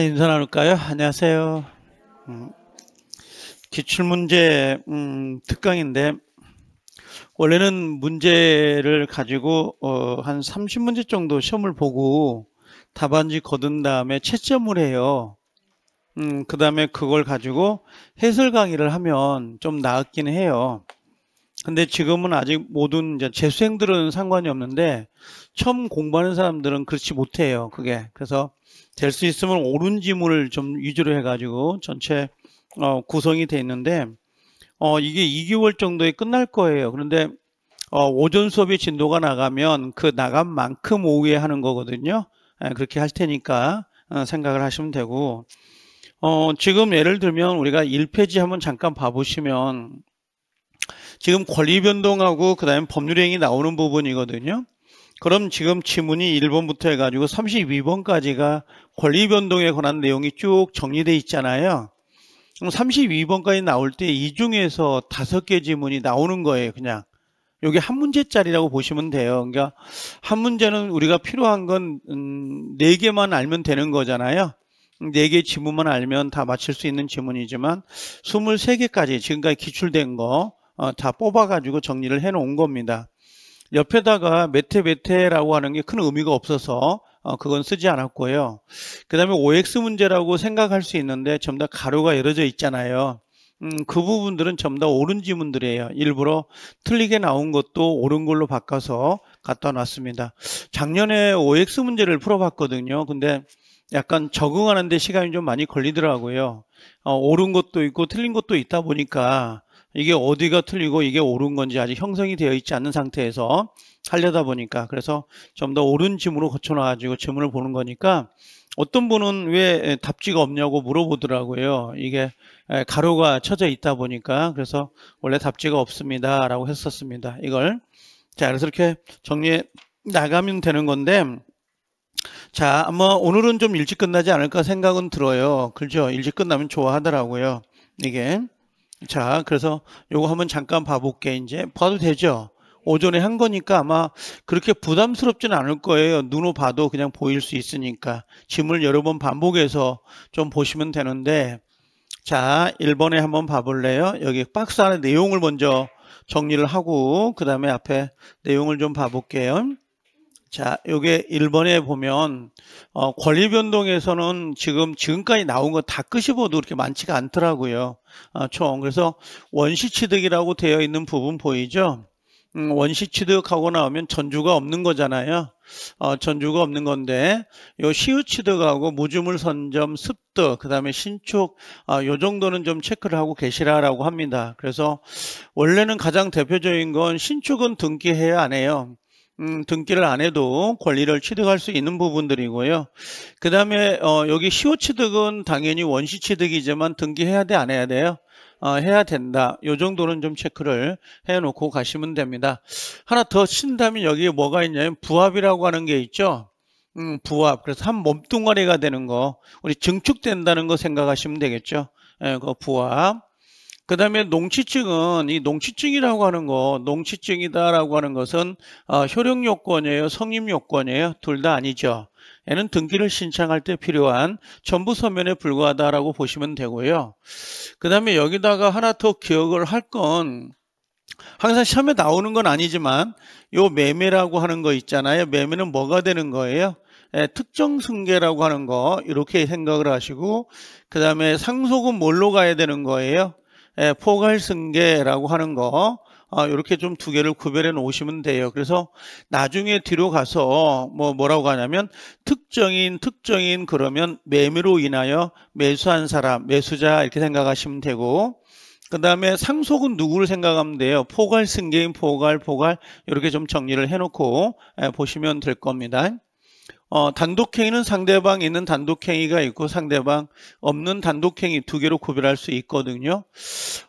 인사 나눌까요? 안녕하세요. 음, 기출문제 음, 특강인데 원래는 문제를 가지고 어, 한 30문제 정도 시험을 보고 답안지 거둔 다음에 채점을 해요. 음, 그 다음에 그걸 가지고 해설 강의를 하면 좀 나았긴 해요. 근데 지금은 아직 모든 이제 재수생들은 상관이 없는데 처음 공부하는 사람들은 그렇지 못해요. 그게 그래서 될 수 있으면 옳은 지문을 좀 위주로 해가지고 전체 어, 구성이 돼 있는데 어, 이게 2개월 정도에 끝날 거예요. 그런데 어, 오전 수업의 진도가 나가면 그 나간 만큼 오후에 하는 거거든요. 예, 그렇게 할 테니까 어, 생각을 하시면 되고 어, 지금 예를 들면 우리가 1페이지 한번 잠깐 봐보시면 지금 권리 변동하고 그다음에 법률행위 나오는 부분이거든요. 그럼 지금 지문이 1번부터 해가지고 32번까지가 권리 변동에 관한 내용이 쭉 정리돼 있잖아요. 그럼 32번까지 나올 때 이 중에서 다섯 개 지문이 나오는 거예요, 그냥. 여기 한 문제짜리라고 보시면 돼요. 그러니까 한 문제는 우리가 필요한 건, 음, 네 개만 알면 되는 거잖아요. 네 개 지문만 알면 다맞출수 있는 지문이지만 23개까지 지금까지 기출된 거 어, 다 뽑아가지고 정리를 해놓은 겁니다. 옆에다가 메테메테라고 하는 게 큰 의미가 없어서 어, 그건 쓰지 않았고요. 그 다음에 OX 문제라고 생각할 수 있는데 전부 다 가로가 열어져 있잖아요. 음, 그 부분들은 전부 다 옳은 지문들이에요. 일부러 틀리게 나온 것도 옳은 걸로 바꿔서 갖다 놨습니다. 작년에 OX 문제를 풀어봤거든요. 근데 약간 적응하는데 시간이 좀 많이 걸리더라고요. 어, 옳은 것도 있고 틀린 것도 있다 보니까 이게 어디가 틀리고 이게 옳은 건지 아직 형성이 되어 있지 않는 상태에서 하려다 보니까 그래서 좀 더 옳은 지문으로 고쳐놔가지고 지문을 보는 거니까 어떤 분은 왜 답지가 없냐고 물어보더라고요. 이게 가로가 쳐져 있다 보니까 그래서 원래 답지가 없습니다. 라고 했었습니다. 이걸. 자, 그래서 이렇게 정리해 나가면 되는 건데 자, 아마 오늘은 좀 일찍 끝나지 않을까 생각은 들어요. 그죠? 일찍 끝나면 좋아하더라고요. 이게. 자, 그래서 요거 한번 잠깐 봐볼게. 이제 봐도 되죠? 오전에 한 거니까 아마 그렇게 부담스럽진 않을 거예요. 눈으로 봐도 그냥 보일 수 있으니까. 짐을 여러 번 반복해서 좀 보시면 되는데, 자, 1번에 한번 봐볼래요? 여기 박스 안에 내용을 먼저 정리를 하고, 그 다음에 앞에 내용을 좀 봐볼게요. 자, 요게 1번에 보면 어, 권리 변동에서는 지금 지금까지 나온 거 다 끄집어도 그렇게 많지가 않더라고요. 어, 그래서 원시 취득이라고 되어 있는 부분 보이죠? 음, 원시 취득하고 나오면 전주가 없는 거잖아요. 어, 전주가 없는 건데 요 시유 취득하고 무주물 선점 습득 그다음에 신축 어, 요 정도는 좀 체크를 하고 계시라라고 합니다. 그래서 원래는 가장 대표적인 건 신축은 등기해야 안 해요. 음, 등기를 안 해도 권리를 취득할 수 있는 부분들이고요. 그 다음에 어, 여기 시효 취득은 당연히 원시 취득이지만 등기해야 돼 안 해야 돼요? 어, 해야 된다. 요 정도는 좀 체크를 해놓고 가시면 됩니다. 하나 더 친다면 여기에 뭐가 있냐면 부합이라고 하는 게 있죠. 음, 부합. 그래서 한 몸뚱아리가 되는 거. 우리 증축된다는 거 생각하시면 되겠죠. 예, 그 부합. 그 다음에 농취증은 이 농취증이라고 하는 거 농취증이다라고 하는 것은 어, 아, 효력요건이에요 성립요건이에요 둘 다 아니죠 얘는 등기를 신청할 때 필요한 전부 서면에 불과하다라고 보시면 되고요 그 다음에 여기다가 하나 더 기억을 할 건 항상 시험에 나오는 건 아니지만 요 매매라고 하는 거 있잖아요 매매는 뭐가 되는 거예요 예, 특정 승계라고 하는 거 이렇게 생각을 하시고 그 다음에 상속은 뭘로 가야 되는 거예요? 예, 포괄승계라고 하는 거 이렇게 아, 좀두 개를 구별해 놓으시면 돼요. 그래서 나중에 뒤로 가서 뭐 뭐라고 하냐면 특정인 특정인 그러면 매매로 인하여 매수한 사람 매수자 이렇게 생각하시면 되고 그 다음에 상속은 누구를 생각하면 돼요? 포괄 승계인 포괄 포괄 이렇게 좀 정리를 해놓고 예, 보시면 될 겁니다. 어, 단독행위는 상대방 있는 단독행위가 있고 상대방 없는 단독행위 두 개로 구별할 수 있거든요.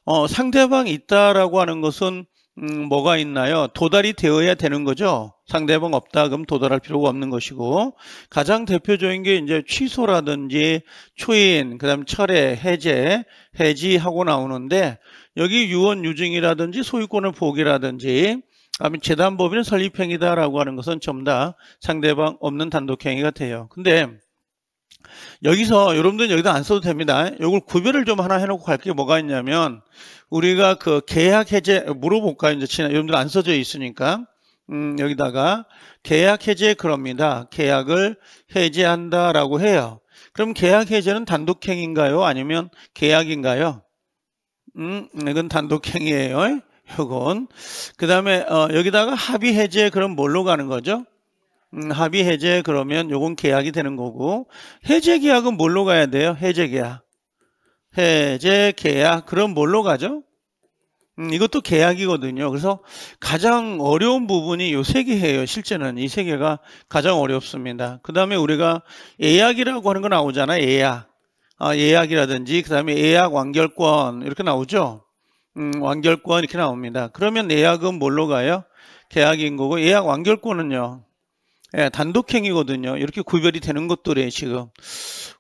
어, 상대방 있다라고 하는 것은 음, 뭐가 있나요? 도달이 되어야 되는 거죠. 상대방 없다 그럼 도달할 필요가 없는 것이고 가장 대표적인 게 이제 취소라든지 초인, 그다음 철회, 해제, 해지하고 나오는데 여기 유언 유증이라든지 소유권을 보기라든지 아니, 재단법인은 설립행위다라고 하는 것은 전부 다 상대방 없는 단독행위 같아요. 근데 여기서 여러분들 여기다 안 써도 됩니다. 이걸 구별을 좀 하나 해놓고 갈 게 뭐가 있냐면 우리가 그 계약 해제 물어볼까요? 이제 지난 여러분들 안 써져 있으니까 음, 여기다가 계약 해제 그럽니다. 계약을 해제한다라고 해요. 그럼 계약 해제는 단독행인가요? 아니면 계약인가요? 음, 이건 단독행위예요. 요건. 그 다음에 어, 여기다가 합의 해제 그럼 뭘로 가는 거죠? 음, 합의 해제 그러면 요건 계약이 되는 거고 해제 계약은 뭘로 가야 돼요? 해제 계약. 해제 계약 그럼 뭘로 가죠? 음, 이것도 계약이거든요. 그래서 가장 어려운 부분이 요 세 개예요. 실제는 이 세 개가 가장 어렵습니다. 그 다음에 우리가 예약이라고 하는 거 나오잖아. 예약. 아, 예약이라든지 그 다음에 예약 완결권 이렇게 나오죠. 음, 완결권 이렇게 나옵니다. 그러면 예약은 뭘로 가요? 계약인 거고 예약 완결권은요. 예, 단독행위거든요. 이렇게 구별이 되는 것들에 이요 지금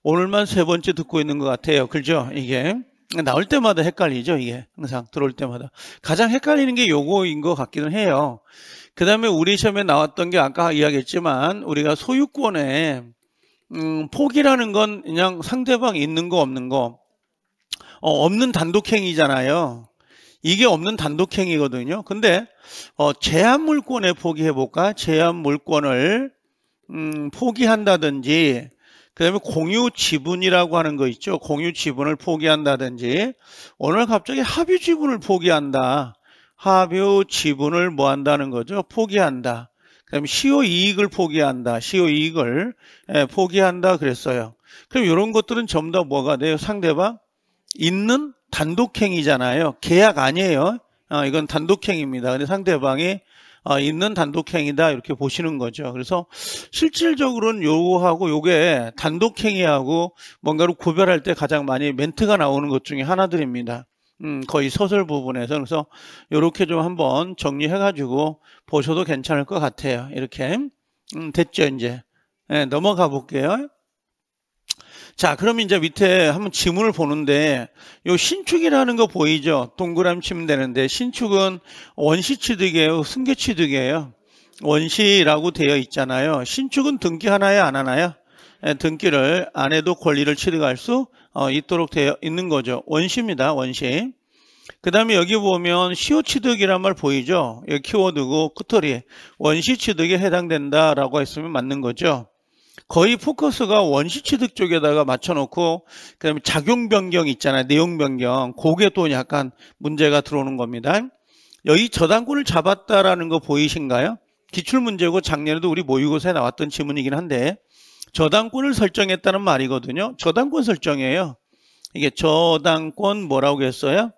오늘만 세 번째 듣고 있는 것 같아요. 그죠? 이게 나올 때마다 헷갈리죠. 이게 항상 들어올 때마다 가장 헷갈리는 게 요거인 것 같기는 해요. 그 다음에 우리 시험에 나왔던 게 아까 이야기했지만 우리가 소유권에 음, 포기라는 건 그냥 상대방 있는 거 없는 거 어, 없는 단독행위잖아요. 이게 없는 단독행위거든요. 근데 어, 제한물권에 포기해볼까? 제한물권을 음, 포기한다든지 그 다음에 공유 지분이라고 하는 거 있죠. 공유 지분을 포기한다든지 오늘 갑자기 합유 지분을 포기한다. 합유 지분을 뭐 한다는 거죠? 포기한다. 그럼 시효 이익을 포기한다. 시효 이익을 예, 포기한다 그랬어요. 그럼 이런 것들은 전부 다 뭐가 돼요? 상대방 있는 단독행위잖아요. 계약 아니에요. 어, 이건 단독행위입니다. 근데 상대방이 어, 있는 단독행위다 이렇게 보시는 거죠. 그래서 실질적으로는 요거하고 요게 단독행위하고 뭔가를 구별할 때 가장 많이 멘트가 나오는 것 중에 하나들입니다. 음, 거의 서술 부분에서 그래서 요렇게좀 한번 정리해가지고 보셔도 괜찮을 것 같아요. 이렇게 음, 됐죠 이제 네, 넘어가 볼게요. 자, 그럼 이제 밑에 한번 지문을 보는데 요 신축이라는 거 보이죠? 동그라미 치면 되는데 신축은 원시 취득이에요, 승계 취득이에요. 원시라고 되어 있잖아요. 신축은 등기 하나에안 하나요? 예, 등기를 안 해도 권리를 취득할 수 어, 있도록 되어 있는 거죠. 원시입니다. 원시. 그 다음에 여기 보면 시효취득이란 말 보이죠? 여기 키워드고 끝털이 원시취득에 해당된다라고 했으면 맞는 거죠. 거의 포커스가 원시 취득 쪽에다가 맞춰놓고 그다음에 작용 변경 있잖아요. 내용 변경. 그게 또 약간 문제가 들어오는 겁니다. 여기 저당권을 잡았다라는 거 보이신가요? 기출 문제고 작년에도 우리 모의고사에 나왔던 질문이긴 한데 저당권을 설정했다는 말이거든요. 저당권 설정이에요. 이게 저당권 뭐라고 했어요?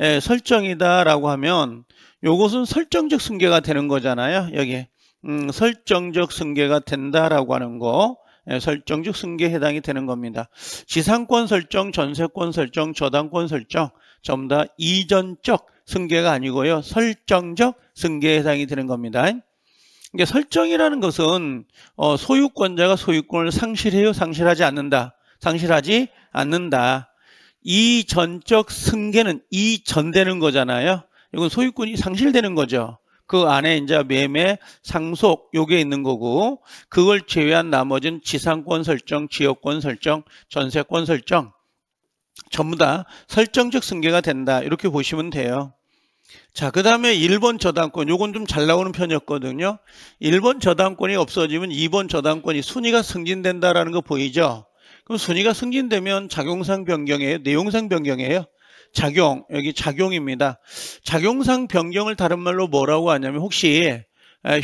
예, 설정이다라고 하면 요것은 설정적 승계가 되는 거잖아요. 여기 음, 설정적 승계가 된다라고 하는 거 예, 설정적 승계에 해당이 되는 겁니다. 지상권 설정, 전세권 설정, 저당권 설정 전부 다 이전적 승계가 아니고요. 설정적 승계에 해당이 되는 겁니다. 이게 설정이라는 것은 어, 소유권자가 소유권을 상실해요, 상실하지 않는다. 상실하지 않는다. 이전적 승계는 이전되는 거잖아요. 이건 소유권이 상실되는 거죠. 그 안에 이제 매매, 상속 요게 있는 거고 그걸 제외한 나머지는 지상권 설정, 지역권 설정, 전세권 설정 전부 다 설정적 승계가 된다 이렇게 보시면 돼요. 자, 그 다음에 1번 저당권, 요건 좀 잘 나오는 편이었거든요. 1번 저당권이 없어지면 2번 저당권이 순위가 승진된다라는 거 보이죠? 그럼 순위가 승진되면 작용상 변경이에요? 내용상 변경이에요? 작용, 여기 작용입니다. 작용상 변경을 다른 말로 뭐라고 하냐면 혹시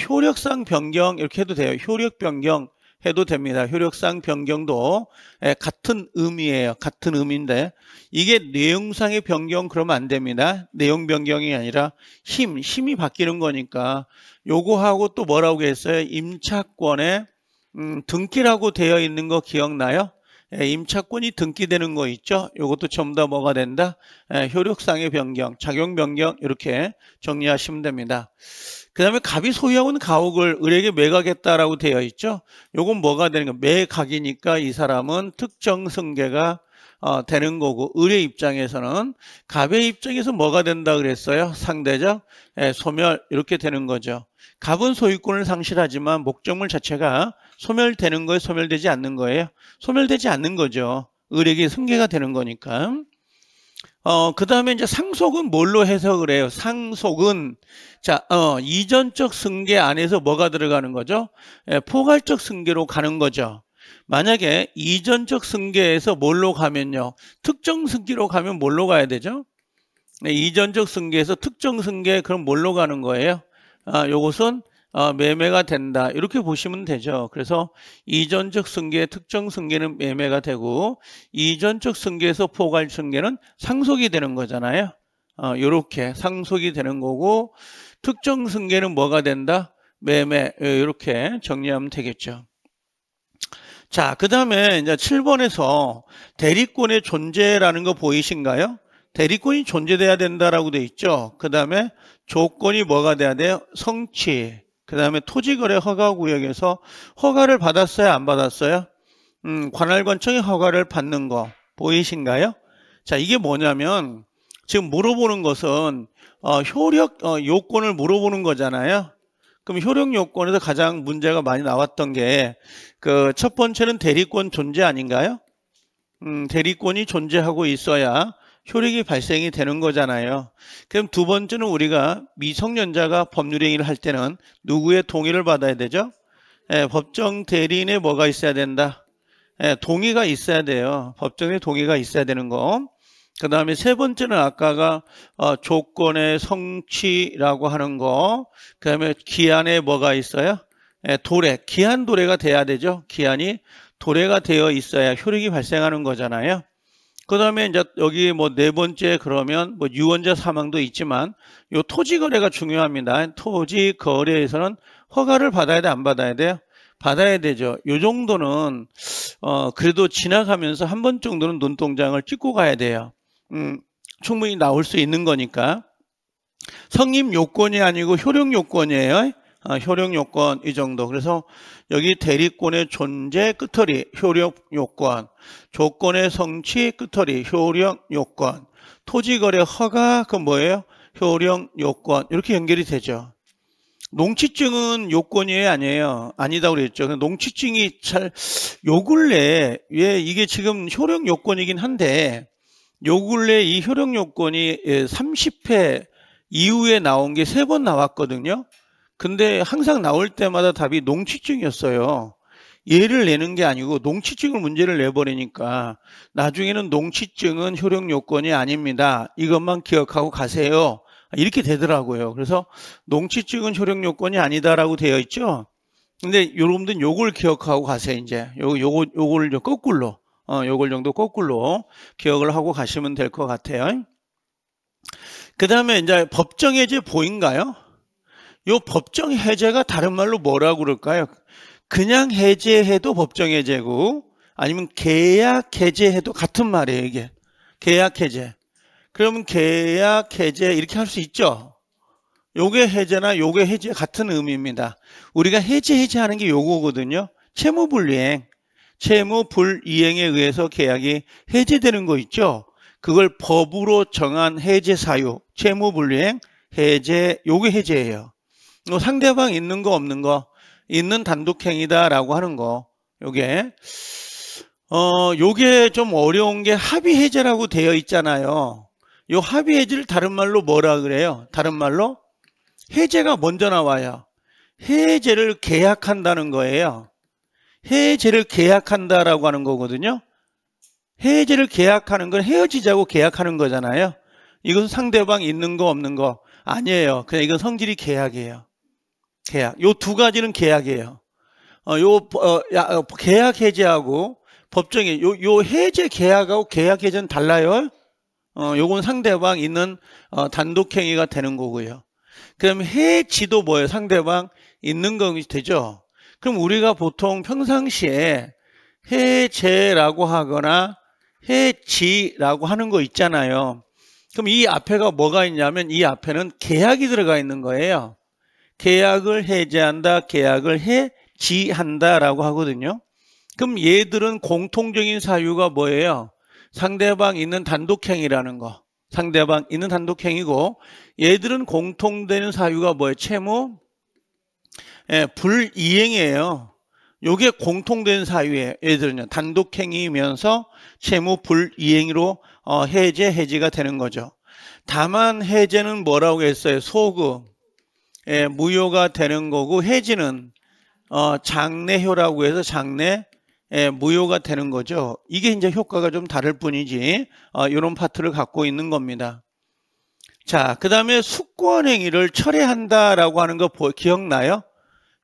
효력상 변경 이렇게 해도 돼요. 효력 변경 해도 됩니다. 효력상 변경도 같은 의미예요. 같은 의미인데 이게 내용상의 변경 그러면 안 됩니다. 내용 변경이 아니라 힘, 힘이 바뀌는 거니까 요거하고 또 뭐라고 했어요? 임차권에 음, 등기라고 되어 있는 거 기억나요? 예, 임차권이 등기되는 거 있죠? 이것도 전부 다 뭐가 된다? 예, 효력상의 변경, 작용 변경 이렇게 정리하시면 됩니다. 그 다음에 갑이 소유하고는 가옥을 을에게 매각했다라고 되어 있죠? 요건 뭐가 되는 거 매각이니까 이 사람은 특정 승계가 어, 되는 거고 을의 입장에서는 갑의 입장에서 뭐가 된다 그랬어요? 상대적 예, 소멸 이렇게 되는 거죠. 갑은 소유권을 상실하지만 목적물 자체가 소멸되는 거예요 소멸되지 않는 거예요. 소멸되지 않는 거죠. 을에게 승계가 되는 거니까. 어, 그 다음에 이제 상속은 뭘로 해석을 해요? 상속은, 자, 어, 이전적 승계 안에서 뭐가 들어가는 거죠? 예, 포괄적 승계로 가는 거죠. 만약에 이전적 승계에서 뭘로 가면요? 특정 승계로 가면 뭘로 가야 되죠? 네, 이전적 승계에서 특정 승계 그럼 뭘로 가는 거예요? 아, 요것은 아, 매매가 된다 이렇게 보시면 되죠 그래서 이전적 승계 특정 승계는 매매가 되고 이전적 승계에서 포괄 승계는 상속이 되는 거잖아요 이렇게 어, 상속이 되는 거고 특정 승계는 뭐가 된다 매매 이렇게 어, 정리하면 되겠죠 자, 그 다음에 이제 7번에서 대리권의 존재라는 거 보이신가요? 대리권이 존재돼야 된다라고 돼 있죠. 그 다음에 조건이 뭐가 돼야 돼요? 성취. 그 다음에 토지거래 허가구역에서 허가를 받았어요? 안 받았어요? 음, 관할관청이 허가를 받는 거 보이신가요? 자, 이게 뭐냐면 지금 물어보는 것은 어, 효력 어, 요건을 물어보는 거잖아요. 그럼 효력 요건에서 가장 문제가 많이 나왔던 게 그 첫 번째는 대리권 존재 아닌가요? 음, 대리권이 존재하고 있어야 효력이 발생이 되는 거잖아요. 그럼 두 번째는 우리가 미성년자가 법률행위를 할 때는 누구의 동의를 받아야 되죠? 예, 법정 대리인에 뭐가 있어야 된다? 예, 동의가 있어야 돼요. 법정에 동의가 있어야 되는 거. 그 다음에 세 번째는 아까가 어, 조건의 성취라고 하는 거. 그 다음에 기한에 뭐가 있어요? 예, 도래. 기한 도래가 돼야 되죠. 기한이 도래가 되어 있어야 효력이 발생하는 거잖아요. 그 다음에 이제 여기 뭐 네 번째 그러면 뭐 유언자 사망도 있지만 요 토지 거래가 중요합니다. 토지 거래에서는 허가를 받아야 돼, 안 받아야 돼요? 받아야 되죠. 요 정도는 어 그래도 지나가면서 한 번 정도는 눈동장을 찍고 가야 돼요. 음, 충분히 나올 수 있는 거니까 성립 요건이 아니고 효력 요건이에요. 아, 효력 요건 이 정도. 그래서 여기 대리권의 존재 끝털이 효력 요건, 조건의 성취 끝털이 효력 요건, 토지거래 허가 그 뭐예요? 효력 요건 이렇게 연결이 되죠. 농취증은 요건이에요 아니에요 아니다 그랬죠 농취증이 잘요 근래 왜 이게 지금 효력 요건이긴 한데 요 근래 이 효력 요건이 30회 예, 이후에 나온 게 세 번 나왔거든요. 근데 항상 나올 때마다 답이 농취증이었어요. 예를 내는 게 아니고 농취증을 문제를 내버리니까 나중에는 농취증은 효력 요건이 아닙니다. 이것만 기억하고 가세요. 이렇게 되더라고요. 그래서 농취증은 효력 요건이 아니다라고 되어 있죠. 근데 여러분들 요걸 기억하고 가세요, 이제. 요, 요거, 요걸 거꾸로. 어, 요걸 정도 거꾸로 기억을 하고 가시면 될 것 같아요. 그 다음에 이제 법정 해제 보인가요? 요 법정 해제가 다른 말로 뭐라고 그럴까요? 그냥 해제해도 법정 해제고 아니면 계약 해제해도 같은 말이에요 이게 계약 해제 그러면 계약 해제 이렇게 할 수 있죠 요게 해제나 요게 해제 같은 의미입니다 우리가 해제 해제하는 게 요거거든요 채무불이행 채무 불이행에 의해서 계약이 해제되는 거 있죠. 그걸 법으로 정한 해제 사유, 채무 불이행 해제, 요게 해제예요. 뭐 상대방 있는 거 없는 거, 있는 단독행위다라고 하는 거, 요게 어, 요게 좀 어려운 게 합의 해제라고 되어 있잖아요. 요 합의 해제를 다른 말로 뭐라 그래요? 다른 말로 해제가 먼저 나와요. 해제를 계약한다는 거예요. 해제를 계약한다라고 하는 거거든요. 해제를 계약하는 건 헤어지자고 계약하는 거잖아요. 이건 상대방 있는 거 없는 거 아니에요. 그냥 이건 성질이 계약이에요. 계약. 요 두 가지는 계약이에요. 어, 요 어, 야, 어, 계약 해제하고 법정에 요, 요 해제 계약하고 계약 해제는 달라요. 어, 요건 상대방 있는 어, 단독행위가 되는 거고요. 그럼 해지도 뭐예요? 상대방 있는 것이 되죠. 그럼 우리가 보통 평상시에 해제라고 하거나 해지라고 하는 거 있잖아요. 그럼 이 앞에가 뭐가 있냐면 이 앞에는 계약이 들어가 있는 거예요. 계약을 해제한다, 계약을 해지한다라고 하거든요. 그럼 얘들은 공통적인 사유가 뭐예요? 상대방 있는 단독행이라는 거. 상대방 있는 단독행이고 얘들은 공통되는 사유가 뭐예요? 채무, 예, 불이행이에요. 요게 공통된 사유에 예를 들면 단독행위이면서 채무 불이행으로 어, 해제 해지가 되는 거죠. 다만 해제는 뭐라고 했어요? 소급 예, 무효가 되는 거고 해지는 어, 장례효라고 해서 장례 예, 무효가 되는 거죠. 이게 이제 효과가 좀 다를 뿐이지 이런 어, 파트를 갖고 있는 겁니다. 자, 그 다음에 수권 행위를 철회한다라고 하는 거 기억나요?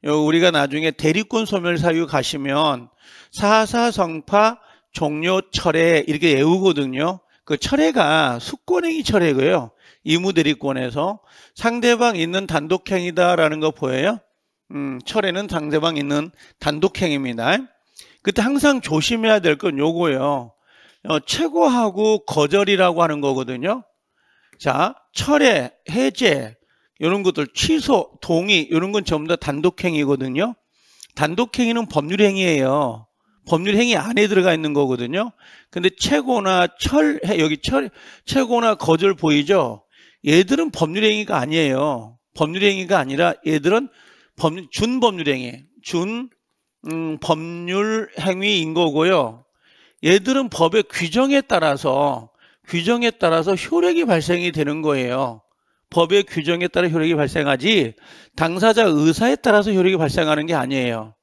어, 우리가 나중에 대리권 소멸 사유 가시면 사사성파 종료 철회 이렇게 외우거든요. 그 철회가 수권행위 철회고요. 이무대리권에서 상대방 있는 단독행위다라는 거 보여요? 음, 철회는 상대방 있는 단독행위입니다. 그때 항상 조심해야 될 건 요거예요. 어, 최고하고 거절이라고 하는 거거든요. 자, 철회, 해제, 이런 것들 취소, 동의 이런 건 전부 다 단독행위거든요. 단독행위는 법률행위예요. 법률행위 안에 들어가 있는 거거든요. 근데 최고나 철 여기 철 최고나 거절 보이죠? 얘들은 법률행위가 아니에요. 법률행위가 아니라 얘들은 법률 준법률행위 준 음, 법률행위인 거고요. 얘들은 법의 규정에 따라서 규정에 따라서 효력이 발생이 되는 거예요. 법의 규정에 따라 효력이 발생하지 당사자 의사에 따라서 효력이 발생하는 게 아니에요.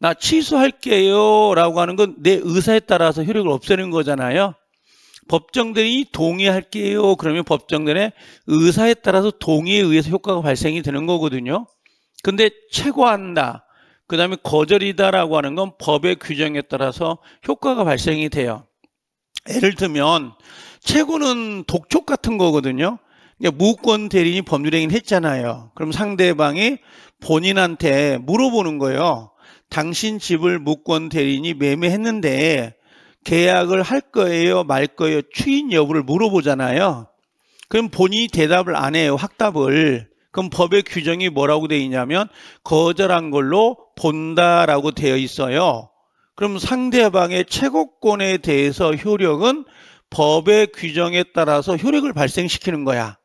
나 취소할게요 라고 하는 건 내 의사에 따라서 효력을 없애는 거잖아요. 법정대리 동의할게요. 그러면 법정대리의 의사에 따라서 동의에 의해서 효과가 발생이 되는 거거든요. 근데 최고한다. 그 다음에 거절이다라고 하는 건 법의 규정에 따라서 효과가 발생이 돼요. 예를 들면 최고는 독촉 같은 거거든요. 예, 무권 대리인이 법률행위 했잖아요. 그럼 상대방이 본인한테 물어보는 거예요. 당신 집을 무권 대리인이 매매했는데 계약을 할 거예요, 말 거예요, 추인 여부를 물어보잖아요. 그럼 본인이 대답을 안 해요, 확답을. 그럼 법의 규정이 뭐라고 되어 있냐면 거절한 걸로 본다라고 되어 있어요. 그럼 상대방의 최고권에 대해서 효력은 법의 규정에 따라서 효력을 발생시키는 거야.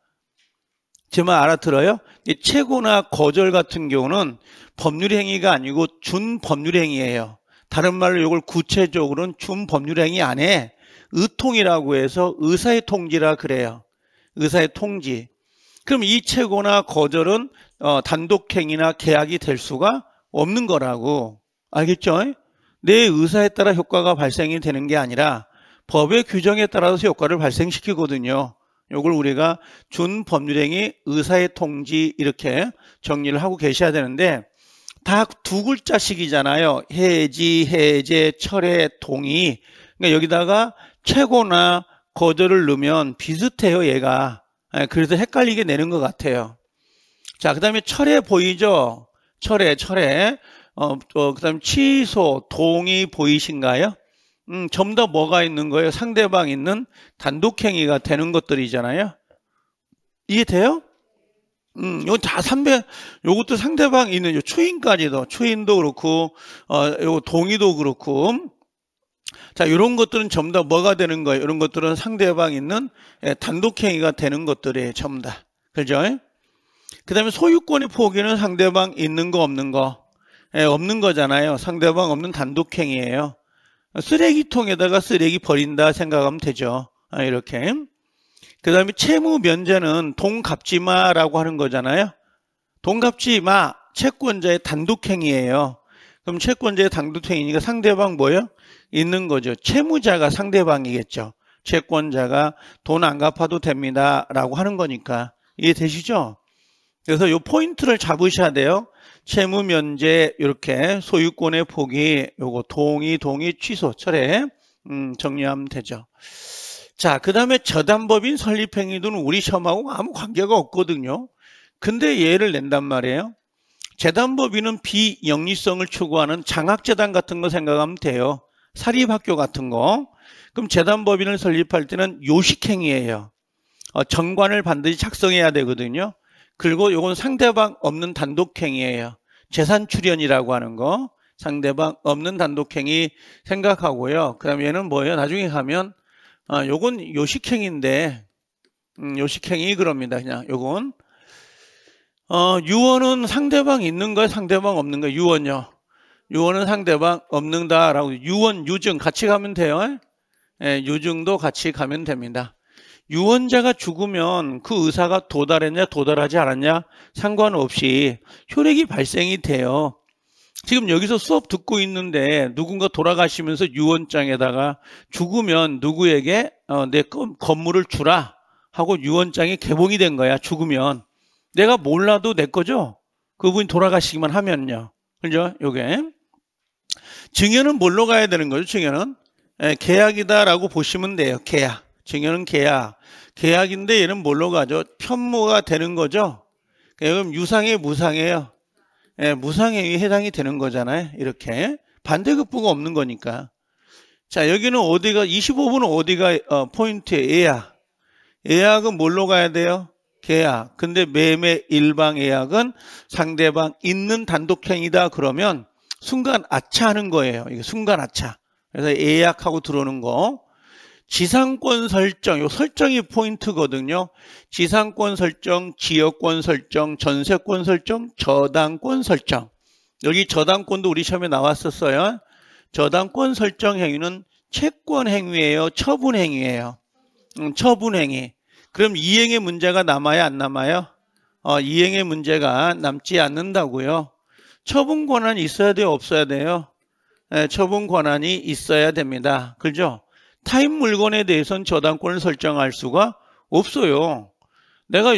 제말 알아들어요? 최고나 거절 같은 경우는 법률 행위가 아니고 준 법률 행위예요. 다른 말로 이걸 구체적으로는 준 법률 행위 안에 의통이라고 해서 의사의 통지라 그래요. 의사의 통지. 그럼 이 최고나 거절은 어, 단독행위나 계약이 될 수가 없는 거라고 알겠죠? 내 의사에 따라 효과가 발생이 되는 게 아니라 법의 규정에 따라서 효과를 발생시키거든요. 요걸 우리가 준법률행위 의사의 통지 이렇게 정리를 하고 계셔야 되는데 다 두 글자씩이잖아요. 해지, 해제, 철회, 동의. 그러니까 여기다가 최고나 거절을 넣으면 비슷해요, 얘가. 예, 그래서 헷갈리게 내는 것 같아요. 자, 그 다음에 철회 보이죠? 철회, 철회. 어, 어그 다음 에 취소, 동의 보이신가요? 음, 점더 뭐가 있는 거예요? 상대방 있는 단독행위가 되는 것들이잖아요. 이해 돼요? 음, 이건 다 상대, 요것도 상대방 있는 요 추인까지도, 추인도 그렇고, 어, 요 동의도 그렇고. 자, 이런 것들은 점다 뭐가 되는 거예요? 이런 것들은 상대방 있는 예, 단독행위가 되는 것들이에요, 전다. 그죠? 그 다음에 소유권의 포기는 상대방 있는 거 없는 거. 예, 없는 거잖아요. 상대방 없는 단독행위예요. 쓰레기통에다가 쓰레기 버린다 생각하면 되죠. 아, 이렇게. 그 다음에 채무 면제는 돈 갚지 마라고 하는 거잖아요. 돈 갚지 마. 채권자의 단독행위예요. 그럼 채권자의 단독행위니까 상대방 뭐예요? 있는 거죠. 채무자가 상대방이겠죠. 채권자가 돈 안 갚아도 됩니다라고 하는 거니까 이해 되시죠? 그래서 요 포인트를 잡으셔야 돼요. 채무 면제 이렇게 소유권의 포기 요거 동의 동의 취소 철회 음, 정리하면 되죠. 자, 그 다음에 저담법인 설립행위도는 우리 시험하고 아무 관계가 없거든요. 근데 예를 낸단 말이에요. 재단법인은 비영리성을 추구하는 장학재단 같은 거 생각하면 돼요. 사립학교 같은 거. 그럼 재단법인을 설립할 때는 요식행위예요. 어, 정관을 반드시 작성해야 되거든요. 그리고 이건 상대방 없는 단독행위예요. 재산 출연이라고 하는 거 상대방 없는 단독행위 생각하고요. 그 다음에 얘는 뭐예요? 나중에 가면 아, 요건 요식행인데 음, 요식행위 그럽니다. 그냥 요건 어, 유언은 상대방 있는 거예 상대방 없는 거예 유언요. 유언은 상대방 없는다라고 유언, 유증 같이 가면 돼요. 예, 유증도 같이 가면 됩니다. 유언자가 죽으면 그 의사가 도달했냐 도달하지 않았냐 상관없이 효력이 발생이 돼요. 지금 여기서 수업 듣고 있는데 누군가 돌아가시면서 유언장에다가 죽으면 누구에게 어, 내 건물을 주라 하고 유언장이 개봉이 된 거야. 죽으면 내가 몰라도 내 거죠. 그분이 돌아가시기만 하면요. 그죠? 요게 증여는 뭘로 가야 되는 거죠? 증여는 예, 계약이다라고 보시면 돼요. 계약. 증여는 계약. 계약인데 얘는 뭘로 가죠? 편모가 되는 거죠. 그럼 유상해 무상이에요 네, 무상에 해당이 되는 거잖아요. 이렇게 반대급부가 없는 거니까. 자 여기는 어디가 25분은 어디가 어, 포인트에 예약. 예약은 뭘로 가야 돼요? 계약. 근데 매매 일방 예약은 상대방 있는 단독행위다 그러면 순간 아차하는 거예요. 이게 순간 아차. 그래서 예약하고 들어오는 거. 지상권 설정, 요 설정이 포인트거든요. 지상권 설정, 지역권 설정, 전세권 설정, 저당권 설정. 여기 저당권도 우리 시험에 나왔었어요. 저당권 설정 행위는 채권 행위예요, 처분 행위예요. 음, 처분 행위. 그럼 이행의 문제가 남아야 안 남아요? 어, 이행의 문제가 남지 않는다고요. 처분 권한이 있어야 돼요, 없어야 돼요? 네, 처분 권한이 있어야 됩니다. 그죠? 타인 물건에 대해서는 저당권을 설정할 수가 없어요. 내가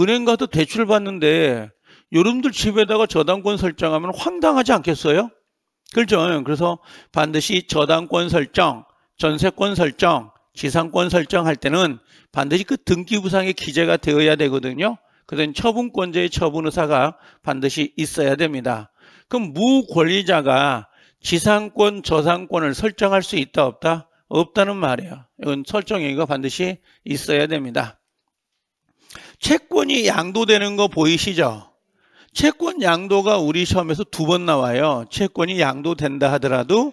은행 가서 대출 받는데 여러분들 집에다가 저당권 설정하면 황당하지 않겠어요? 그렇죠. 그래서 반드시 저당권 설정, 전세권 설정, 지상권 설정할 때는 반드시 그 등기부상에 기재가 되어야 되거든요. 그래서 처분권자의 처분 의사가 반드시 있어야 됩니다. 그럼 무권리자가 지상권, 저상권을 설정할 수 있다 없다? 없다는 말이에요. 이건 설정 이유가 반드시 있어야 됩니다. 채권이 양도되는 거 보이시죠? 채권 양도가 우리 시험에서 두 번 나와요. 채권이 양도된다 하더라도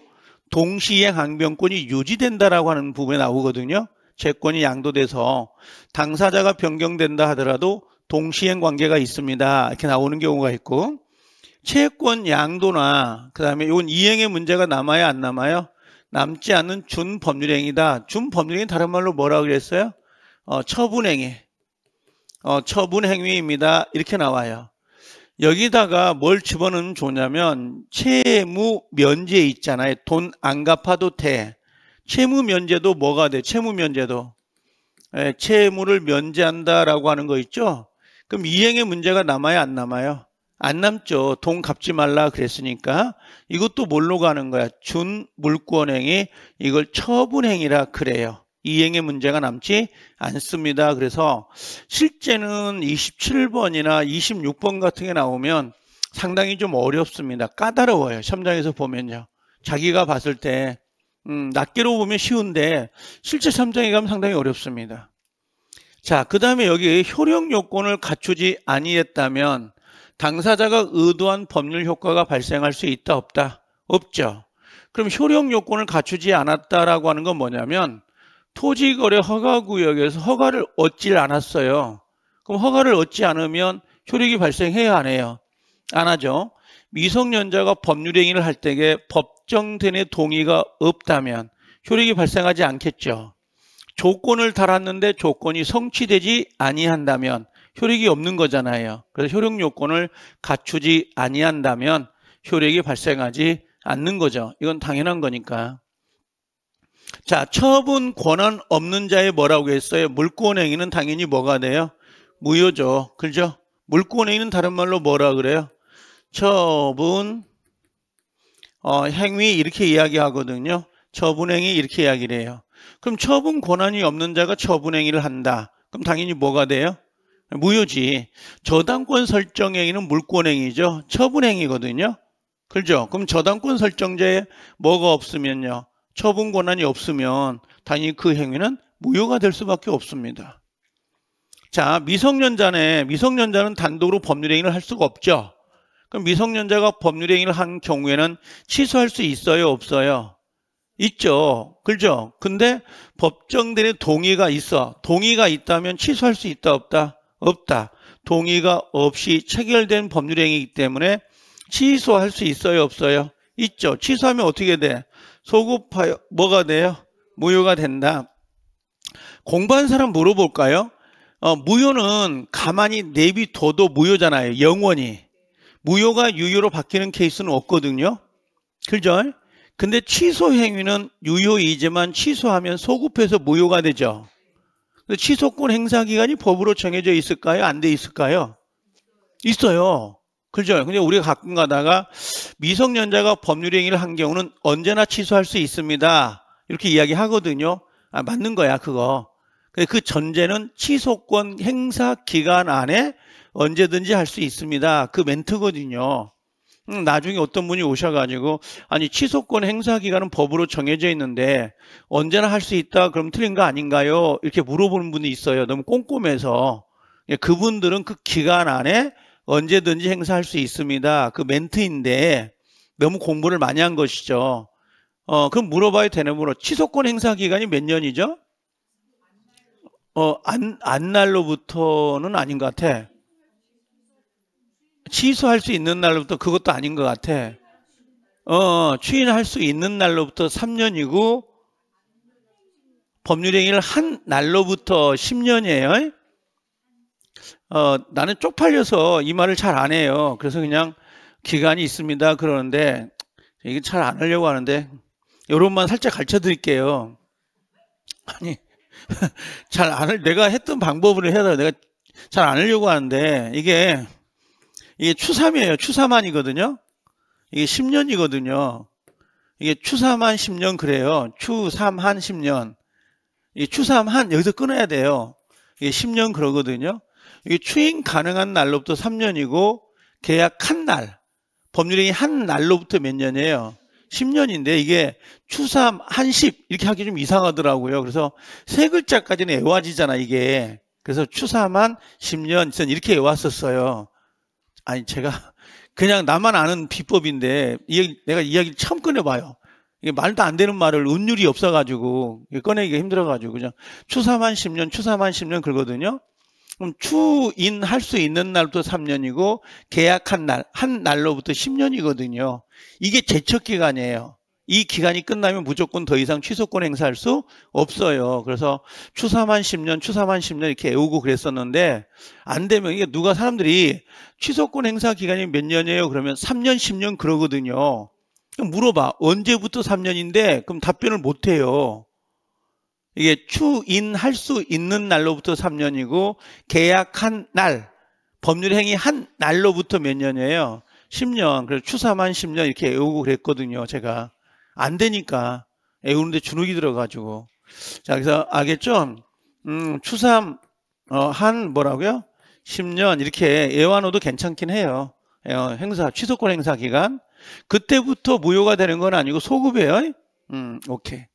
동시에 항변권이 유지된다라고 하는 부분에 나오거든요. 채권이 양도돼서 당사자가 변경된다 하더라도 동시행 관계가 있습니다. 이렇게 나오는 경우가 있고 채권 양도나 그다음에 이건 이행의 문제가 남아야 안 남아요? 남지 않는 준법률행위다. 준법률행위 다른 말로 뭐라 고 그랬어요? 어, 처분행위. 어, 처분행위입니다. 이렇게 나와요. 여기다가 뭘 집어넣으면 좋냐면 채무 면제 있잖아요. 돈 안 갚아도 돼. 채무 면제도 뭐가 돼? 채무 면제도. 예, 채무를 면제한다라고 하는 거 있죠? 그럼 이행의 문제가 남아야 안 남아요? 안 남죠. 돈 갚지 말라 그랬으니까 이것도 뭘로 가는 거야? 준 물권행위 이걸 처분행위라 그래요. 이행의 문제가 남지 않습니다. 그래서 실제는 27번이나 26번 같은 게 나오면 상당히 좀 어렵습니다. 까다로워요. 3장에서 보면요. 자기가 봤을 때 음, 낱개로 보면 쉬운데 실제 3장에 가면 상당히 어렵습니다. 자, 그 다음에 여기 효력 요건을 갖추지 아니했다면 당사자가 의도한 법률 효과가 발생할 수 있다 없다? 없죠. 그럼 효력 요건을 갖추지 않았다라고 하는 건 뭐냐면 토지거래 허가구역에서 허가를 얻질 않았어요. 그럼 허가를 얻지 않으면 효력이 발생해야 안 해요? 안 하죠. 미성년자가 법률행위를 할 때에 법정된의 동의가 없다면 효력이 발생하지 않겠죠. 조건을 달았는데 조건이 성취되지 아니한다면 효력이 없는 거잖아요. 그래서 효력 요건을 갖추지 아니한다면 효력이 발생하지 않는 거죠. 이건 당연한 거니까. 자, 처분 권한 없는 자에 뭐라고 했어요? 물권 행위는 당연히 뭐가 돼요? 무효죠. 그죠? 물권 행위는 다른 말로 뭐라 그래요? 처분 어, 행위 이렇게 이야기하거든요. 처분행위 이렇게 이야기를 해요. 그럼 처분 권한이 없는 자가 처분행위를 한다. 그럼 당연히 뭐가 돼요? 무효지. 저당권 설정행위는 물권행위죠. 처분행위거든요. 그렇죠? 그럼 저당권 설정제에 뭐가 없으면요. 처분 권한이 없으면 당연히 그 행위는 무효가 될 수밖에 없습니다. 자, 미성년자네. 미성년자는 단독으로 법률행위를 할 수가 없죠. 그럼 미성년자가 법률행위를 한 경우에는 취소할 수 있어요? 없어요? 있죠. 그렇죠? 근데 법정대의 동의가 있어. 동의가 있다면 취소할 수 있다? 없다? 없다. 동의가 없이 체결된 법률행위이기 때문에 취소할 수 있어요 없어요? 있죠. 취소하면 어떻게 돼? 소급하여 뭐가 돼요? 무효가 된다. 공부한 사람 물어볼까요? 어, 무효는 가만히 내비둬도 무효잖아요. 영원히. 무효가 유효로 바뀌는 케이스는 없거든요. 그죠? 근데 취소 행위는 유효이지만 취소하면 소급해서 무효가 되죠. 취소권 행사 기간이 법으로 정해져 있을까요? 안 돼 있을까요? 있어요. 그죠? 근데 우리가 가끔 가다가 미성년자가 법률 행위를 한 경우는 언제나 취소할 수 있습니다. 이렇게 이야기 하거든요. 아, 맞는 거야, 그거. 근데 그 전제는 취소권 행사 기간 안에 언제든지 할 수 있습니다. 그 멘트거든요. 음, 나중에 어떤 분이 오셔가지고 아니 취소권 행사 기간은 법으로 정해져 있는데 언제나 할 수 있다 그럼 틀린 거 아닌가요? 이렇게 물어보는 분이 있어요. 너무 꼼꼼해서 예, 그분들은 그 기간 안에 언제든지 행사할 수 있습니다. 그 멘트인데 너무 공부를 많이 한 것이죠. 어 그럼 물어봐야 되는 물어. 취소권 행사 기간이 몇 년이죠? 어안안 날로부터는 아닌 것 같아. 취소할 수 있는 날로부터 그것도 아닌 것 같아. 어, 취인할수 어, 있는 날로부터 3년이고 법률행위를 한 날로부터 10년이에요. 어, 나는 쪽팔려서 이 말을 잘 안 해요. 그래서 그냥 기간이 있습니다. 그러는데 이게 잘 안 하려고 하는데 여러분만 살짝 가르쳐 드릴게요. 아니 잘 안을 내가 했던 방법으로 해야 돼요. 내가 잘 안 하려고 하는데 이게 이게 추삼이에요. 추삼한이거든요. 이게 10년이거든요. 이게 추삼한 10년 그래요. 추삼한 10년. 이 추삼한 여기서 끊어야 돼요. 이게 10년 그러거든요. 이게 추인 가능한 날로부터 3년이고 계약한 날 법률이 한 날로부터 몇 년이에요. 10년인데 이게 추삼 한십 이렇게 하기 좀 이상하더라고요. 그래서 세 글자까지는 애와지잖아 이게. 그래서 추삼한 10년 전 이렇게 애왔었어요. 아니 제가 그냥 나만 아는 비법인데 이게 내가 이야기를 참 꺼내봐요. 이게 말도 안 되는 말을 운율이 없어가지고 꺼내기가 힘들어가지고 그냥 추삼한 10년, 추삼한 10년 그러거든요. 그럼 추인 할 수 있는 날부터 3년이고 계약한 날, 한 날로부터 10년이거든요. 이게 제척 기간이에요. 이 기간이 끝나면 무조건 더 이상 취소권 행사할 수 없어요. 그래서 추사만 10년, 추사만 10년 이렇게 애우고 그랬었는데 안 되면 이게 누가 사람들이 취소권 행사 기간이 몇 년이에요? 그러면 3년, 10년 그러거든요. 물어봐. 언제부터 3년인데 그럼 답변을 못 해요. 이게 추인할 수 있는 날로부터 3년이고 계약한 날, 법률 행위한 날로부터 몇 년이에요? 10년. 그래서 추사만 10년 이렇게 외우고 그랬거든요, 제가. 안 되니까 애우는데 예, 주눅이 들어가지고 자 그래서 알겠죠? 음, 추삼 어, 한 뭐라고요? 10년 이렇게 애완호도 괜찮긴 해요. 어, 행사 취소권 행사 기간 그때부터 무효가 되는 건 아니고 소급이에요. 음, 오케이.